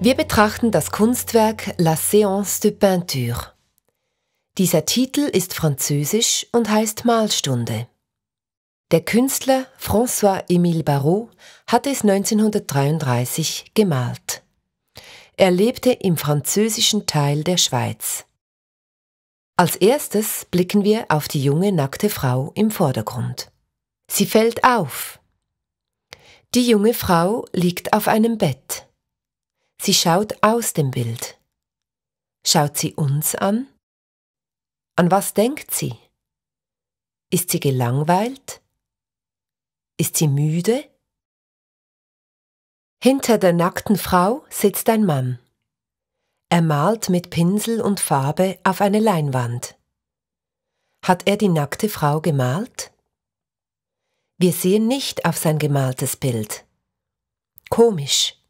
Wir betrachten das Kunstwerk La Séance de Peinture. Dieser Titel ist französisch und heißt Malstunde. Der Künstler François-Émile Barrault hat es 1933 gemalt. Er lebte im französischen Teil der Schweiz. Als erstes blicken wir auf die junge nackte Frau im Vordergrund. Sie fällt auf. Die junge Frau liegt auf einem Bett. Sie schaut aus dem Bild. Schaut sie uns an? An was denkt sie? Ist sie gelangweilt? Ist sie müde? Hinter der nackten Frau sitzt ein Mann. Er malt mit Pinsel und Farbe auf eine Leinwand. Hat er die nackte Frau gemalt? Wir sehen nicht auf sein gemaltes Bild. Komisch.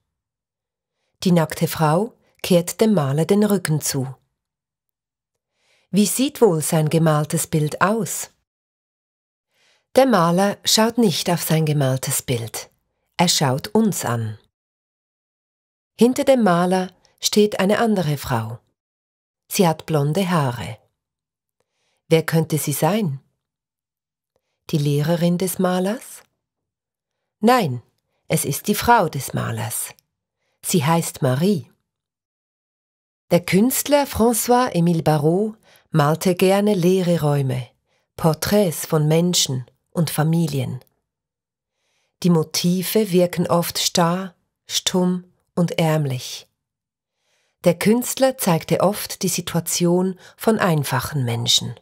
Die nackte Frau kehrt dem Maler den Rücken zu. Wie sieht wohl sein gemaltes Bild aus? Der Maler schaut nicht auf sein gemaltes Bild, er schaut uns an. Hinter dem Maler steht eine andere Frau. Sie hat blonde Haare. Wer könnte sie sein? Die Lehrerin des Malers? Nein, es ist die Frau des Malers. Sie heißt Marie. Der Künstler François-Émile Barrault malte gerne leere Räume, Porträts von Menschen und Familien. Die Motive wirken oft starr, stumm und ärmlich. Der Künstler zeigte oft die Situation von einfachen Menschen.